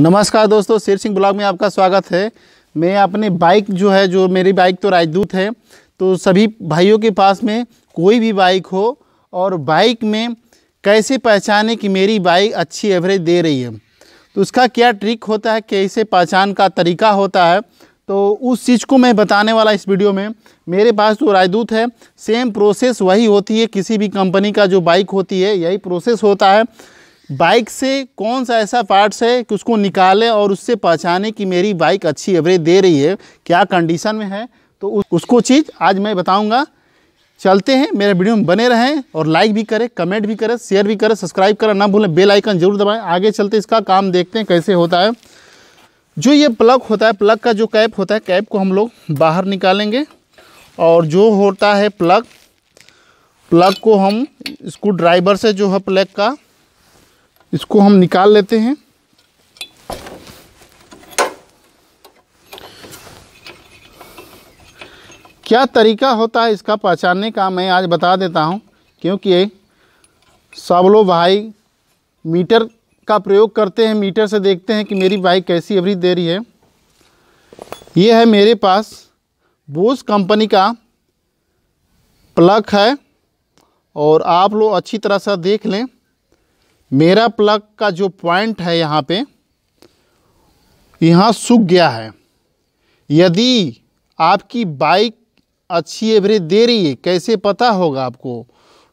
नमस्कार दोस्तों शेर सिंह ब्लॉग में आपका स्वागत है मैं अपने बाइक जो है जो मेरी बाइक तो राजदूत है तो सभी भाइयों के पास में कोई भी बाइक हो और बाइक में कैसे पहचाने कि मेरी बाइक अच्छी एवरेज दे रही है तो उसका क्या ट्रिक होता है कैसे पहचान का तरीका होता है तो उस चीज़ को मैं बताने वाला इस वीडियो में मेरे पास तो राजदूत है सेम प्रोसेस वही होती है किसी भी कंपनी का जो बाइक होती है यही प्रोसेस होता है बाइक से कौन सा ऐसा पार्ट्स है कि उसको निकालें और उससे पहचाने कि मेरी बाइक अच्छी एवरेज दे रही है क्या कंडीशन में है तो उसको चीज़ आज मैं बताऊँगा चलते हैं मेरे वीडियो में बने रहें और लाइक भी करें कमेंट भी करें शेयर भी करें सब्सक्राइब करें ना भूलें बेल आइकन जरूर दबाएं आगे चलते इसका काम देखते हैं कैसे होता है जो ये प्लग होता है प्लग का जो कैप होता है कैप को हम लोग बाहर निकालेंगे और जो होता है प्लग प्लग को हम स्क्रू ड्राइवर से जो है प्लग का इसको हम निकाल लेते हैं क्या तरीका होता है इसका पहचानने का मैं आज बता देता हूं क्योंकि सब लोग भाई मीटर का प्रयोग करते हैं मीटर से देखते हैं कि मेरी बाइक कैसी एवरेज दे रही है ये है मेरे पास बोस कंपनी का प्लग है और आप लोग अच्छी तरह से देख लें मेरा प्लग का जो पॉइंट है यहाँ पे यहाँ सूख गया है यदि आपकी बाइक अच्छी एवरेज दे रही है कैसे पता होगा आपको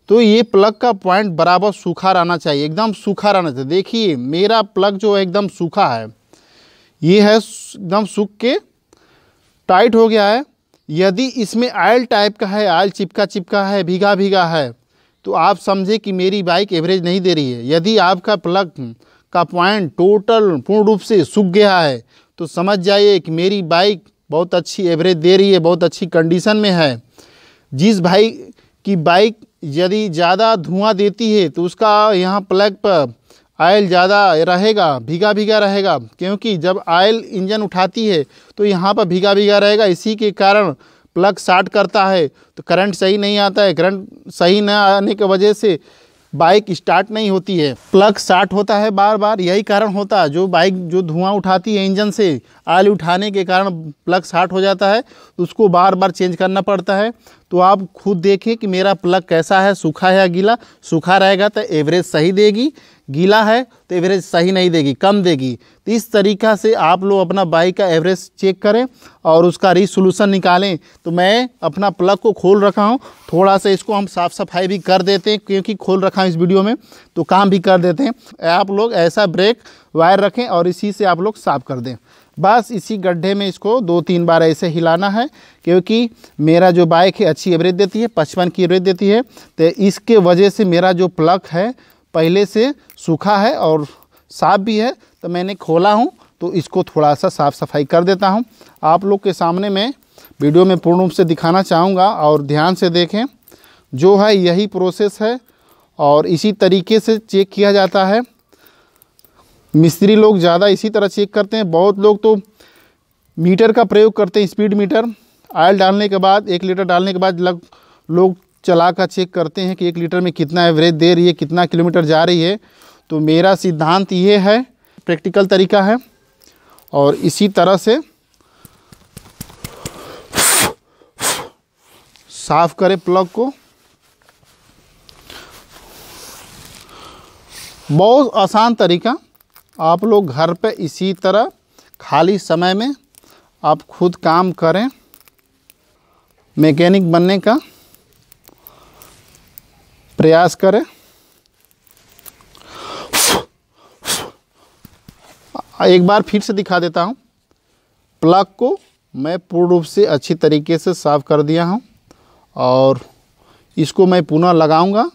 तो ये प्लग का पॉइंट बराबर सूखा रहना चाहिए एकदम सूखा रहना चाहिए देखिए मेरा प्लग जो है एकदम सूखा है ये है एकदम सूख के टाइट हो गया है यदि इसमें आयल टाइप का है आयल चिपका चिपका है भीगा भीगा है तो आप समझे कि मेरी बाइक एवरेज नहीं दे रही है यदि आपका प्लग का पॉइंट टोटल पूर्ण रूप से सूख गया है तो समझ जाइए कि मेरी बाइक बहुत अच्छी एवरेज दे रही है बहुत अच्छी कंडीशन में है जिस भाई की बाइक यदि ज़्यादा धुआं देती है तो उसका यहाँ प्लग पर आयल ज़्यादा रहेगा भीगा भीगा रहेगा क्योंकि जब आयल इंजन उठाती है तो यहाँ पर भीगा भीगा रहेगा इसी के कारण प्लग शार्ट करता है तो करंट सही नहीं आता है करंट सही ना आने की वजह से बाइक स्टार्ट नहीं होती है प्लग शार्ट होता है बार बार यही कारण होता है जो बाइक जो धुआं उठाती है इंजन से आयल उठाने के कारण प्लग शार्ट हो जाता है तो उसको बार बार चेंज करना पड़ता है तो आप खुद देखें कि मेरा प्लग कैसा है सूखा है या गीला सूखा रहेगा तो एवरेज सही देगी गीला है तो एवरेज सही नहीं देगी कम देगी तो इस तरीक़ा से आप लोग अपना बाइक का एवरेज चेक करें और उसका रिसोल्यूशन निकालें तो मैं अपना प्लग को खोल रखा हूँ थोड़ा सा इसको हम साफ़ सफाई भी कर देते हैं क्योंकि खोल रखा हूँ इस वीडियो में तो काम भी कर देते हैं आप लोग ऐसा ब्रेक वायर रखें और इसी से आप लोग साफ़ कर दें बस इसी गड्ढे में इसको दो तीन बार ऐसे हिलाना है क्योंकि मेरा जो बाइक है अच्छी एवरेज देती है पचपन की एवरेज देती है तो इसके वजह से मेरा जो प्लग है पहले से सूखा है और साफ भी है तो मैंने खोला हूँ तो इसको थोड़ा सा साफ़ सफाई कर देता हूँ आप लोग के सामने मैं वीडियो में पूर्ण रूप से दिखाना चाहूँगा और ध्यान से देखें जो है यही प्रोसेस है और इसी तरीके से चेक किया जाता है मिस्त्री लोग ज़्यादा इसी तरह चेक करते हैं बहुत लोग तो मीटर का प्रयोग करते हैं स्पीड मीटर आयल डालने के बाद एक लीटर डालने के बाद लग लोग चला कर चेक करते हैं कि एक लीटर में कितना एवरेज दे रही है कितना किलोमीटर जा रही है तो मेरा सिद्धांत ये है प्रैक्टिकल तरीका है और इसी तरह से साफ करें प्लग को बहुत आसान तरीका आप लोग घर पे इसी तरह खाली समय में आप खुद काम करें मैकेनिक बनने का प्रयास करें एक बार फिर से दिखा देता हूँ प्लग को मैं पूर्ण रूप से अच्छी तरीके से साफ़ कर दिया हूँ और इसको मैं पुनः लगाऊंगा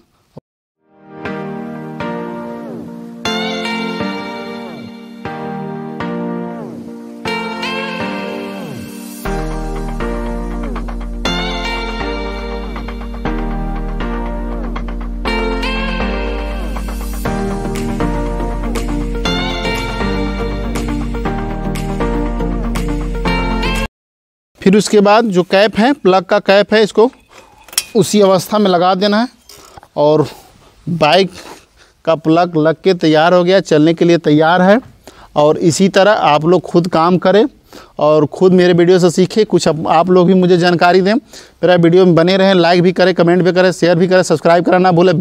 फिर उसके बाद जो कैप है प्लग का कैप है इसको उसी अवस्था में लगा देना है और बाइक का प्लग लग के तैयार हो गया चलने के लिए तैयार है और इसी तरह आप लोग खुद काम करें और खुद मेरे वीडियो से सीखें कुछ आप लोग भी मुझे जानकारी दें मेरा वीडियो में बने रहें लाइक भी करें कमेंट भी करें शेयर भी करें सब्सक्राइब करना ना भूलें